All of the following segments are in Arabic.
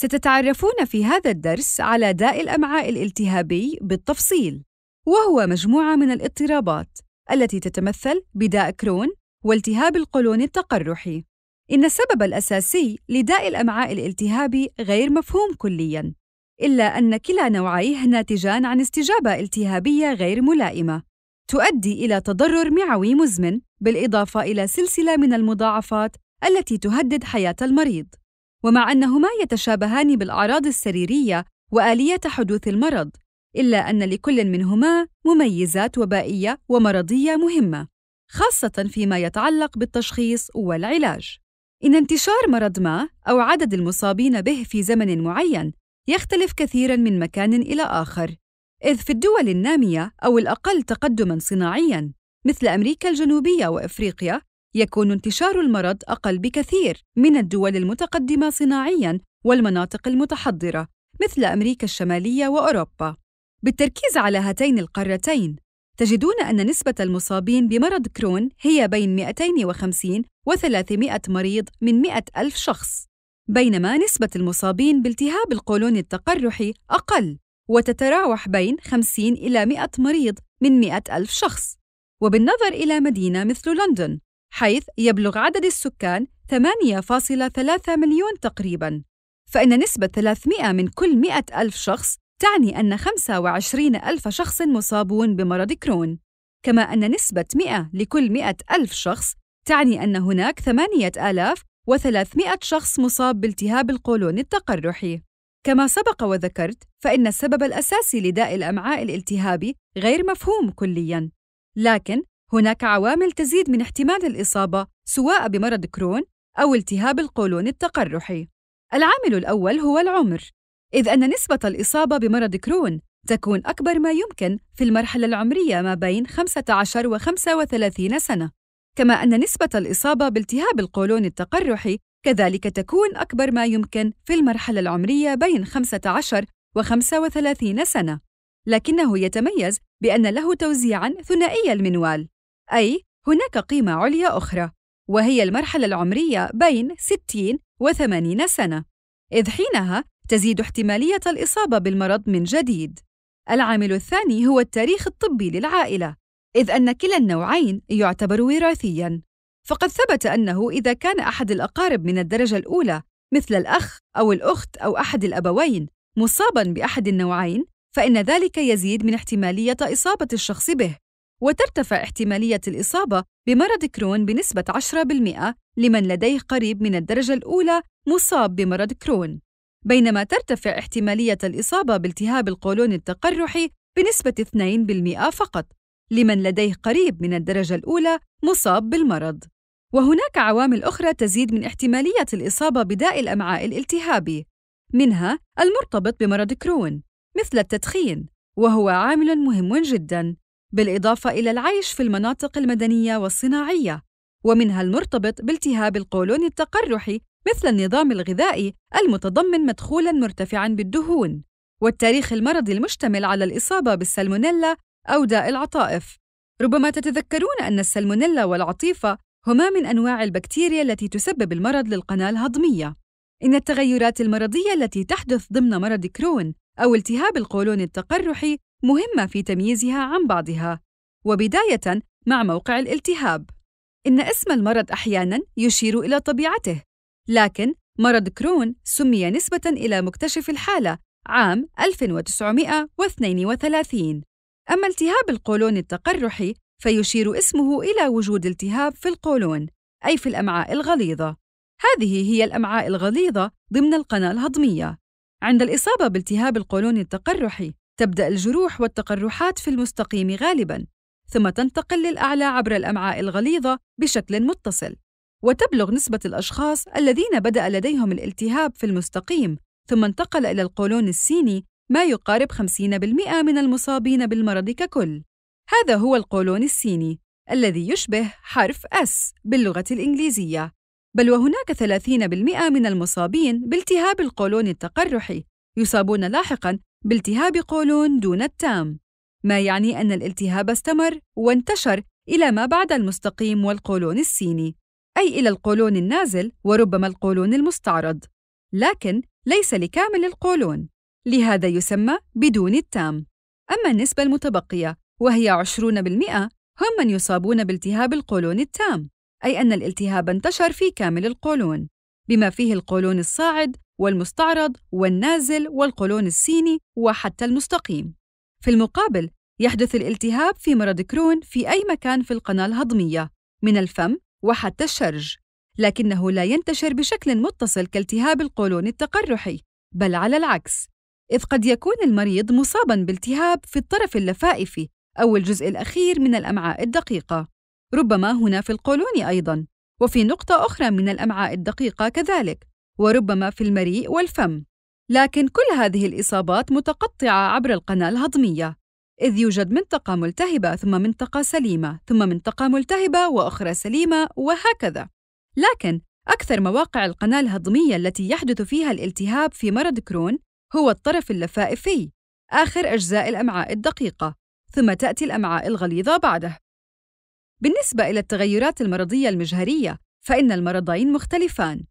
ستتعرفون في هذا الدرس على داء الأمعاء الالتهابي بالتفصيل، وهو مجموعة من الاضطرابات التي تتمثل بداء كرون والتهاب القولون التقرحي. إن السبب الأساسي لداء الأمعاء الالتهابي غير مفهوم كلياً، إلا أن كلا نوعيه ناتجان عن استجابة التهابية غير ملائمة، تؤدي إلى تضرر معوي مزمن، بالإضافة إلى سلسلة من المضاعفات التي تهدد حياة المريض. ومع أنهما يتشابهان بالأعراض السريرية وآلية حدوث المرض، إلا أن لكل منهما مميزات وبائية ومرضية مهمة، خاصة فيما يتعلق بالتشخيص والعلاج. إن انتشار مرض ما أو عدد المصابين به في زمن معين يختلف كثيرا من مكان إلى آخر، إذ في الدول النامية أو الأقل تقدما صناعيا مثل أمريكا الجنوبية وإفريقيا يكون انتشار المرض أقل بكثير من الدول المتقدمة صناعياً والمناطق المتحضرة مثل أمريكا الشمالية وأوروبا. بالتركيز على هاتين القارتين، تجدون أن نسبة المصابين بمرض كرون هي بين 250 و 300 مريض من 100 ألف شخص، بينما نسبة المصابين بالتهاب القولون التقرحي أقل وتتراوح بين 50 إلى 100 مريض من 100 ألف شخص. وبالنظر إلى مدينة مثل لندن حيث يبلغ عدد السكان 8.3 مليون تقريباً فإن نسبة 300 من كل 100 ألف شخص تعني أن 25 ألف شخص مصابون بمرض كرون كما أن نسبة 100 لكل 100 ألف شخص تعني أن هناك 8300 شخص مصاب بالتهاب القولون التقرحي كما سبق وذكرت فإن السبب الأساسي لداء الأمعاء الالتهابي غير مفهوم كلياً لكن هناك عوامل تزيد من احتمال الإصابة سواء بمرض كرون أو التهاب القولون التقرحي. العامل الأول هو العمر، إذ أن نسبة الإصابة بمرض كرون تكون أكبر ما يمكن في المرحلة العمرية ما بين 15 و 35 سنة، كما أن نسبة الإصابة بالتهاب القولون التقرحي كذلك تكون أكبر ما يمكن في المرحلة العمرية بين 15 و 35 سنة، لكنه يتميز بأن له توزيعًا ثنائي المنوال، أي هناك قيمة عليا أخرى وهي المرحلة العمرية بين 60 و 80 سنة إذ حينها تزيد احتمالية الإصابة بالمرض من جديد العامل الثاني هو التاريخ الطبي للعائلة إذ أن كلا النوعين يعتبر وراثياً فقد ثبت أنه إذا كان أحد الأقارب من الدرجة الأولى مثل الأخ أو الأخت أو أحد الأبوين مصابًا بأحد النوعين فإن ذلك يزيد من احتمالية إصابة الشخص به وترتفع احتمالية الإصابة بمرض كرون بنسبة 10% لمن لديه قريب من الدرجة الأولى مصاب بمرض كرون، بينما ترتفع احتمالية الإصابة بالتهاب القولون التقرحي بنسبة 2% فقط لمن لديه قريب من الدرجة الأولى مصاب بالمرض. وهناك عوامل أخرى تزيد من احتمالية الإصابة بداء الأمعاء الالتهابي، منها المرتبط بمرض كرون، مثل التدخين، وهو عامل مهم جداً بالإضافة إلى العيش في المناطق المدنية والصناعية ومنها المرتبط بالتهاب القولون التقرحي مثل النظام الغذائي المتضمن مدخولا مرتفعا بالدهون والتاريخ المرضي المشتمل على الإصابة بالسالمونيلا أو داء العطائف ربما تتذكرون أن السالمونيلا والعطيفة هما من أنواع البكتيريا التي تسبب المرض للقناة الهضمية إن التغيرات المرضية التي تحدث ضمن مرض كرون أو التهاب القولون التقرحي مهمة في تمييزها عن بعضها وبداية مع موقع الالتهاب إن اسم المرض أحياناً يشير إلى طبيعته لكن مرض كرون سمي نسبة إلى مكتشف الحالة عام 1932 أما التهاب القولون التقرحي فيشير اسمه إلى وجود التهاب في القولون أي في الأمعاء الغليظة هذه هي الأمعاء الغليظة ضمن القناة الهضمية عند الإصابة بالتهاب القولون التقرحي تبدأ الجروح والتقرحات في المستقيم غالباً، ثم تنتقل للأعلى عبر الأمعاء الغليظة بشكل متصل. وتبلغ نسبة الأشخاص الذين بدأ لديهم الالتهاب في المستقيم ثم انتقل إلى القولون السيني ما يقارب 50% من المصابين بالمرض ككل. هذا هو القولون السيني الذي يشبه حرف S باللغة الإنجليزية، بل وهناك 30% من المصابين بالتهاب القولون التقرحي يصابون لاحقاً بالتهاب قولون دون التام ما يعني أن الالتهاب استمر وانتشر إلى ما بعد المستقيم والقولون السيني أي إلى القولون النازل وربما القولون المستعرض لكن ليس لكامل القولون لهذا يسمى بدون التام أما النسبة المتبقية وهي 20% هم من يصابون بالتهاب القولون التام أي أن الالتهاب انتشر في كامل القولون بما فيه القولون الصاعد والمستعرض والنازل والقولون الصيني وحتى المستقيم في المقابل يحدث الالتهاب في مرض كرون في أي مكان في القناة الهضمية من الفم وحتى الشرج لكنه لا ينتشر بشكل متصل كالتهاب القولون التقرحي بل على العكس إذ قد يكون المريض مصابا بالتهاب في الطرف اللفائفي أو الجزء الأخير من الأمعاء الدقيقة ربما هنا في القولون أيضا وفي نقطة أخرى من الأمعاء الدقيقة كذلك وربما في المريء والفم لكن كل هذه الإصابات متقطعة عبر القناة الهضمية إذ يوجد منطقة ملتهبة ثم منطقة سليمة ثم منطقة ملتهبة وأخرى سليمة وهكذا لكن أكثر مواقع القناة الهضمية التي يحدث فيها الالتهاب في مرض كرون هو الطرف اللفائفي آخر أجزاء الأمعاء الدقيقة ثم تأتي الأمعاء الغليظة بعده بالنسبة إلى التغيرات المرضية المجهرية فإن المرضين مختلفان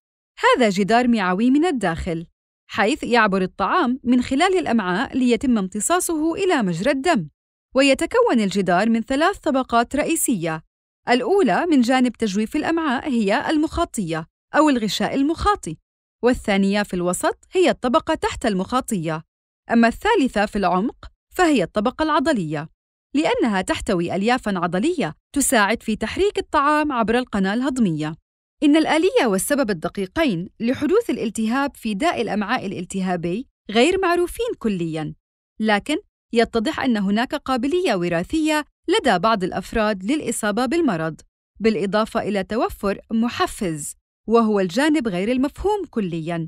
هذا جدار معوي من الداخل حيث يعبر الطعام من خلال الامعاء ليتم امتصاصه الى مجرى الدم ويتكون الجدار من ثلاث طبقات رئيسيه الاولى من جانب تجويف الامعاء هي المخاطيه او الغشاء المخاطي والثانيه في الوسط هي الطبقه تحت المخاطيه اما الثالثه في العمق فهي الطبقه العضليه لانها تحتوي اليافا عضليه تساعد في تحريك الطعام عبر القناه الهضميه إن الآلية والسبب الدقيقين لحدوث الالتهاب في داء الأمعاء الالتهابي غير معروفين كلياً، لكن يتضح أن هناك قابلية وراثية لدى بعض الأفراد للإصابة بالمرض، بالإضافة إلى توفر محفز، وهو الجانب غير المفهوم كلياً،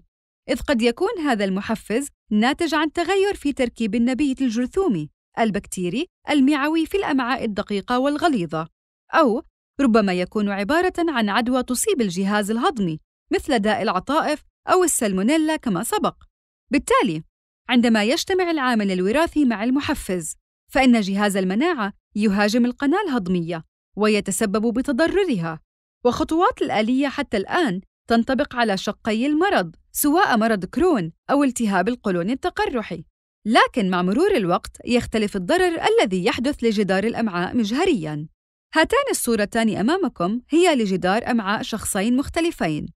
إذ قد يكون هذا المحفز ناتج عن تغير في تركيب النبيت الجرثومي البكتيري المعوي في الأمعاء الدقيقة والغليظة، أو ربما يكون عبارة عن عدوى تصيب الجهاز الهضمي مثل داء العطائف أو السلمونيلا كما سبق. بالتالي، عندما يجتمع العامل الوراثي مع المحفز، فإن جهاز المناعة يهاجم القناة الهضمية ويتسبب بتضررها، وخطوات الآلية حتى الآن تنطبق على شقي المرض سواء مرض كرون أو التهاب القولون التقرحي. لكن مع مرور الوقت يختلف الضرر الذي يحدث لجدار الأمعاء مجهرياً. هاتان الصورتان أمامكم هي لجدار أمعاء شخصين مختلفين.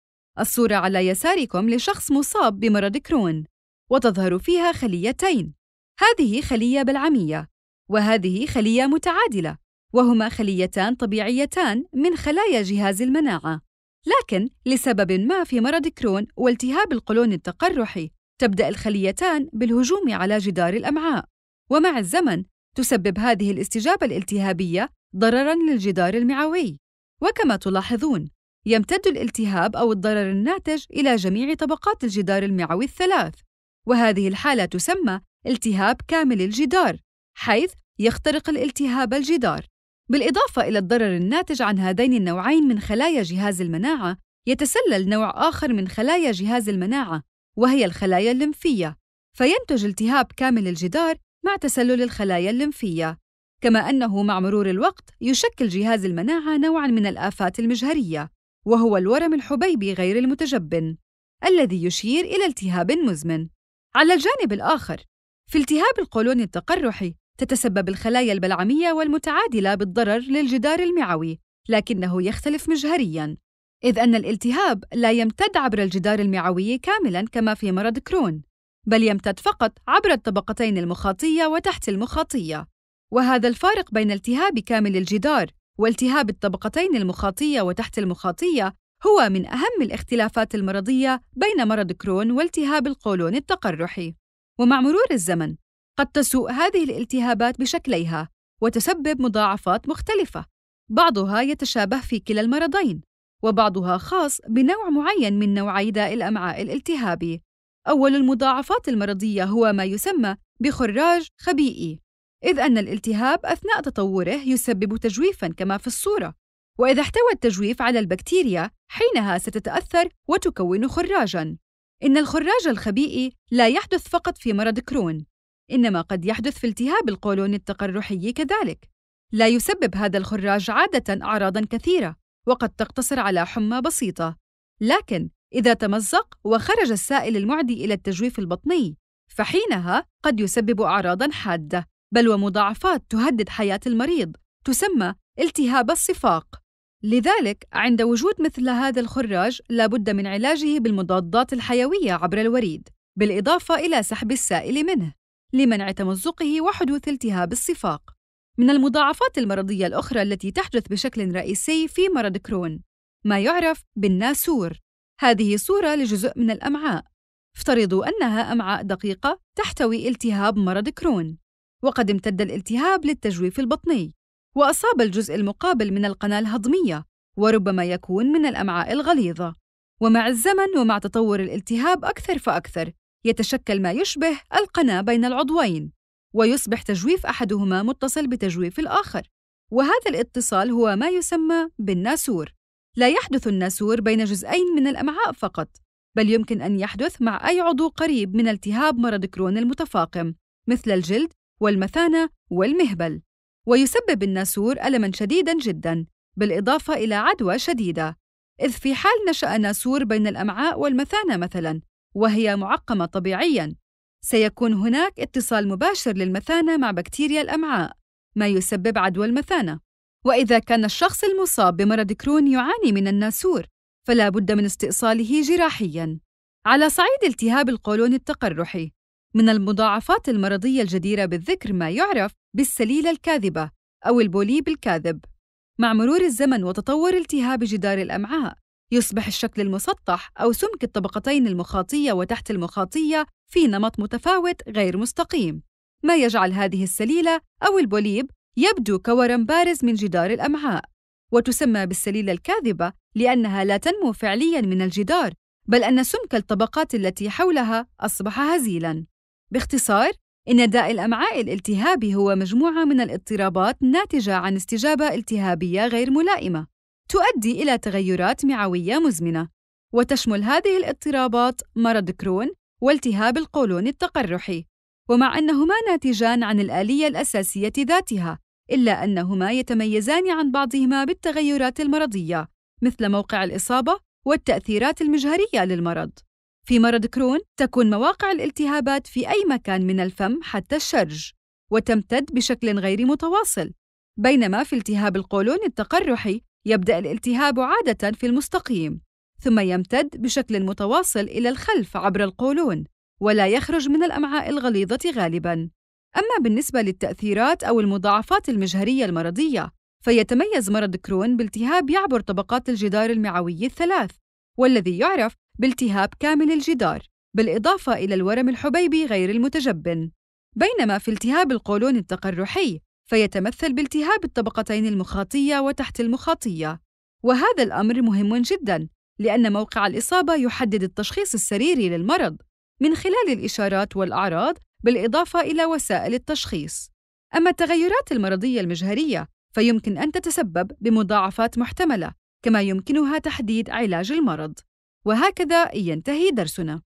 الصورة على يساركم لشخص مصاب بمرض كرون، وتظهر فيها خليتين. هذه خلية بلعمية، وهذه خلية متعادلة، وهما خليتان طبيعيتان من خلايا جهاز المناعة. لكن لسبب ما في مرض كرون والتهاب القولون التقرحي، تبدأ الخليتان بالهجوم على جدار الأمعاء، ومع الزمن تسبب هذه الاستجابة الالتهابية ضرراً للجدار المعوي وكما تلاحظون يمتد الالتهاب أو الضرر الناتج إلى جميع طبقات الجدار المعوي الثلاث وهذه الحالة تسمى التهاب كامل الجدار حيث يخترق الالتهاب الجدار بالإضافة إلى الضرر الناتج عن هذين النوعين من خلايا جهاز المناعة يتسلل نوع آخر من خلايا جهاز المناعة وهي الخلايا الليمفية فينتج التهاب كامل الجدار مع تسلل الخلايا الليمفية كما أنه مع مرور الوقت يشكل جهاز المناعة نوعاً من الآفات المجهرية وهو الورم الحبيبي غير المتجبن الذي يشير إلى التهاب مزمن على الجانب الآخر في التهاب القولون التقرحي تتسبب الخلايا البلعمية والمتعادلة بالضرر للجدار المعوي لكنه يختلف مجهرياً إذ أن الالتهاب لا يمتد عبر الجدار المعوي كاملاً كما في مرض كرون بل يمتد فقط عبر الطبقتين المخاطية وتحت المخاطية وهذا الفارق بين التهاب كامل الجدار والتهاب الطبقتين المخاطية وتحت المخاطية هو من أهم الاختلافات المرضية بين مرض كرون والتهاب القولون التقرحي. ومع مرور الزمن، قد تسوء هذه الالتهابات بشكليها وتسبب مضاعفات مختلفة، بعضها يتشابه في كلا المرضين، وبعضها خاص بنوع معين من نوعي داء الأمعاء الالتهابي. أول المضاعفات المرضية هو ما يسمى بخراج خبيئي، إذ أن الالتهاب أثناء تطوره يسبب تجويفًا كما في الصورة، وإذا احتوى التجويف على البكتيريا حينها ستتأثر وتكون خراجًا. إن الخراج الخبيئي لا يحدث فقط في مرض كرون، إنما قد يحدث في التهاب القولون التقرحي كذلك. لا يسبب هذا الخراج عادة أعراضًا كثيرة، وقد تقتصر على حمى بسيطة، لكن إذا تمزق وخرج السائل المعدي إلى التجويف البطني، فحينها قد يسبب أعراضًا حادة بل ومضاعفات تهدد حياة المريض تسمى التهاب الصفاق لذلك عند وجود مثل هذا الخراج لابد من علاجه بالمضادات الحيوية عبر الوريد بالإضافة إلى سحب السائل منه لمنع تمزقه وحدوث التهاب الصفاق من المضاعفات المرضية الأخرى التي تحدث بشكل رئيسي في مرض كرون ما يعرف بالناسور هذه صورة لجزء من الأمعاء افترضوا أنها أمعاء دقيقة تحتوي التهاب مرض كرون وقد امتد الالتهاب للتجويف البطني وأصاب الجزء المقابل من القناة الهضمية وربما يكون من الأمعاء الغليظة ومع الزمن ومع تطور الالتهاب أكثر فأكثر يتشكل ما يشبه القناة بين العضوين ويصبح تجويف أحدهما متصل بتجويف الآخر وهذا الاتصال هو ما يسمى بالناسور لا يحدث الناسور بين جزئين من الأمعاء فقط بل يمكن أن يحدث مع أي عضو قريب من التهاب مرض كرون المتفاقم مثل الجلد والمثانة والمهبل ويسبب الناسور ألمًا شديدًا جدًا بالإضافة إلى عدوى شديدة إذ في حال نشأ ناسور بين الأمعاء والمثانة مثلًا وهي معقمة طبيعيًا سيكون هناك اتصال مباشر للمثانة مع بكتيريا الأمعاء ما يسبب عدوى المثانة وإذا كان الشخص المصاب بمرض كرون يعاني من الناسور فلا بد من استئصاله جراحيًا على صعيد التهاب القولون التقرحي من المضاعفات المرضية الجديرة بالذكر ما يعرف بالسليلة الكاذبة أو البوليب الكاذب. مع مرور الزمن وتطور التهاب جدار الأمعاء، يصبح الشكل المسطح أو سمك الطبقتين المخاطية وتحت المخاطية في نمط متفاوت غير مستقيم، ما يجعل هذه السليلة أو البوليب يبدو كورم بارز من جدار الأمعاء، وتسمى بالسليلة الكاذبة لأنها لا تنمو فعلياً من الجدار، بل أن سمك الطبقات التي حولها أصبح هزيلاً. باختصار إن داء الأمعاء الالتهابي هو مجموعة من الاضطرابات الناتجة عن استجابة التهابية غير ملائمة، تؤدي إلى تغيرات معوية مزمنة، وتشمل هذه الاضطرابات مرض كرون والتهاب القولون التقرحي، ومع أنهما ناتجان عن الآلية الأساسية ذاتها، إلا أنهما يتميزان عن بعضهما بالتغيرات المرضية، مثل موقع الإصابة والتأثيرات المجهرية للمرض. في مرض كرون تكون مواقع الالتهابات في أي مكان من الفم حتى الشرج وتمتد بشكل غير متواصل بينما في التهاب القولون التقرحي يبدأ الالتهاب عادة في المستقيم ثم يمتد بشكل متواصل إلى الخلف عبر القولون ولا يخرج من الأمعاء الغليظة غالباً أما بالنسبة للتأثيرات أو المضاعفات المجهرية المرضية فيتميز مرض كرون بالتهاب يعبر طبقات الجدار المعوي الثلاث والذي يعرف بالتهاب كامل الجدار بالإضافة إلى الورم الحبيبي غير المتجبن بينما في التهاب القولون التقرحي فيتمثل بالتهاب الطبقتين المخاطية وتحت المخاطية وهذا الأمر مهم جداً لأن موقع الإصابة يحدد التشخيص السريري للمرض من خلال الإشارات والأعراض بالإضافة إلى وسائل التشخيص أما التغيرات المرضية المجهرية فيمكن أن تتسبب بمضاعفات محتملة كما يمكنها تحديد علاج المرض وهكذا ينتهي درسنا